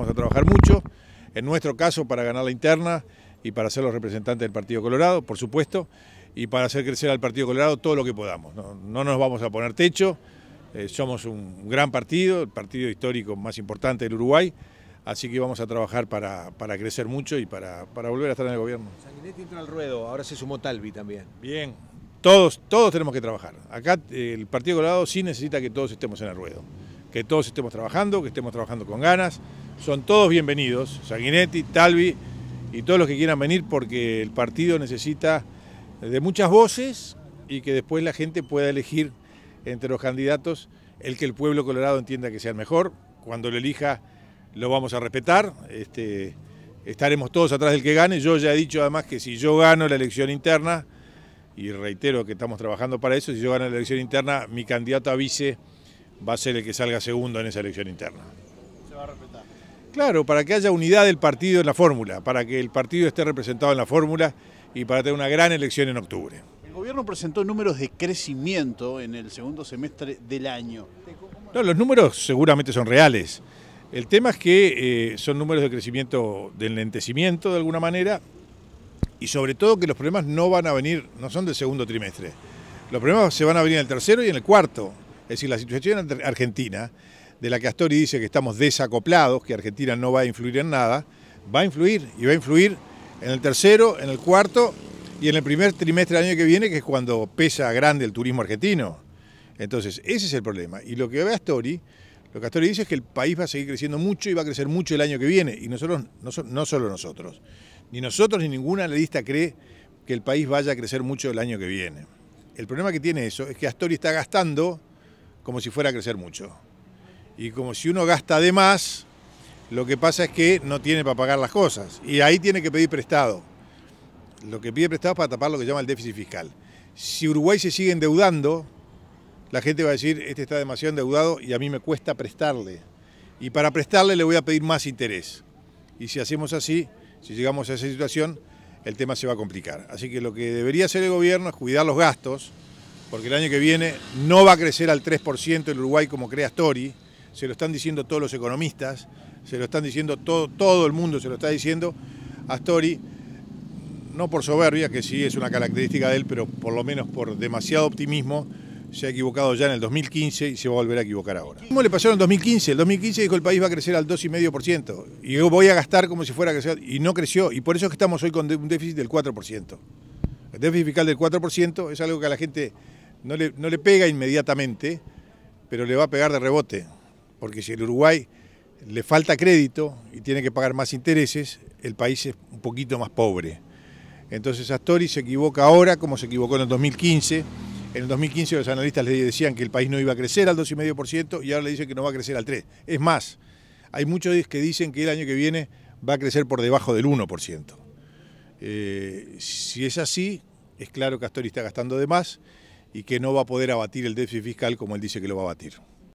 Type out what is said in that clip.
Vamos a trabajar mucho, en nuestro caso para ganar la interna y para ser los representantes del Partido Colorado, por supuesto, y para hacer crecer al Partido Colorado todo lo que podamos. No, nos vamos a poner techo, eh, somos un gran partido, el partido histórico más importante del Uruguay, así que vamos a trabajar para, crecer mucho y para, volver a estar en el gobierno. Sanguinetti entra al ruedo, ahora se sumó Talvi también. Bien, todos, todos tenemos que trabajar. Acá el Partido Colorado sí necesita que todos estemos en el ruedo que todos estemos trabajando, que estemos trabajando con ganas. Son todos bienvenidos, Sanguinetti, Talvi y todos los que quieran venir porque el partido necesita de muchas voces y que después la gente pueda elegir entre los candidatos el que el pueblo colorado entienda que sea el mejor. Cuando lo elija lo vamos a respetar. Este, estaremos todos atrás del que gane. Yo ya he dicho además que si yo gano la elección interna, y reitero que estamos trabajando para eso, si yo gano la elección interna, mi candidato avise va a ser el que salga segundo en esa elección interna. Se va a respetar. Claro, para que haya unidad del partido en la fórmula, para que el partido esté representado en la fórmula y para tener una gran elección en octubre. El gobierno presentó números de crecimiento en el segundo semestre del año. No, los números seguramente son reales. El tema es que eh, son números de crecimiento del lentecimiento de alguna manera y sobre todo que los problemas no van a venir, no son del segundo trimestre. Los problemas se van a venir en el tercero y en el cuarto. Es decir, la situación argentina, de la que Astori dice que estamos desacoplados, que Argentina no va a influir en nada, va a influir y va a influir en el tercero, en el cuarto y en el primer trimestre del año que viene, que es cuando pesa grande el turismo argentino. Entonces, ese es el problema. Y lo que ve Astori, lo que Astori dice es que el país va a seguir creciendo mucho y va a crecer mucho el año que viene. Y nosotros, no, solo nosotros, ni nosotros ni ninguna analista cree que el país vaya a crecer mucho el año que viene. El problema que tiene eso es que Astori está gastando como si fuera a crecer mucho. Y como si uno gasta de más, lo que pasa es que no tiene para pagar las cosas. Y ahí tiene que pedir prestado. Lo que pide prestado es para tapar lo que llama el déficit fiscal. Si Uruguay se sigue endeudando, la gente va a decir, este está demasiado endeudado y a mí me cuesta prestarle. Y para prestarle le voy a pedir más interés. Y si hacemos así, si llegamos a esa situación, el tema se va a complicar. Así que lo que debería hacer el gobierno es cuidar los gastos, porque el año que viene no va a crecer al 3% el Uruguay como crea Astori, se lo están diciendo todos los economistas, se lo están diciendo todo, todo el mundo, se lo está diciendo a Story, no por soberbia, que sí es una característica de él, pero por lo menos por demasiado optimismo, se ha equivocado ya en el 2015 y se va a volver a equivocar ahora. ¿Cómo le pasó en el 2015? El 2015 dijo el país va a crecer al 2,5% y yo voy a gastar como si fuera a crecer y no creció y por eso es que estamos hoy con un déficit del 4%. El déficit fiscal del 4% es algo que a la gente no le, pega inmediatamente, pero le va a pegar de rebote, porque si el Uruguay le falta crédito y tiene que pagar más intereses, el país es un poquito más pobre. Entonces Astori se equivoca ahora como se equivocó en el 2015. En el 2015 los analistas le decían que el país no iba a crecer al 2,5% y ahora le dicen que no va a crecer al 3%. Es más, hay muchos que dicen que el año que viene va a crecer por debajo del 1%. Eh, si es así, es claro que Astori está gastando de más y que no va a poder abatir el déficit fiscal como él dice que lo va a abatir.